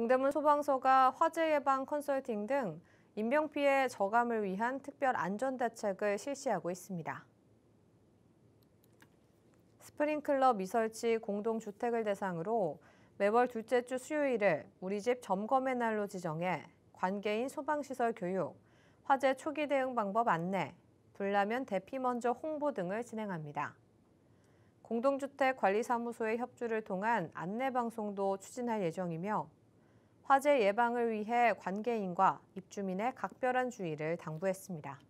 동대문 소방서가 화재 예방 컨설팅 등 인명피해 저감을 위한 특별 안전대책을 실시하고 있습니다. 스프링클러 미설치 공동주택을 대상으로 매월 둘째 주 수요일을 우리 집 점검의 날로 지정해 관계인 소방시설 교육, 화재 초기 대응 방법 안내, 불나면 대피 먼저 홍보 등을 진행합니다. 공동주택관리사무소의 협조를 통한 안내방송도 추진할 예정이며 화재 예방을 위해 관계인과 입주민의 각별한 주의를 당부했습니다.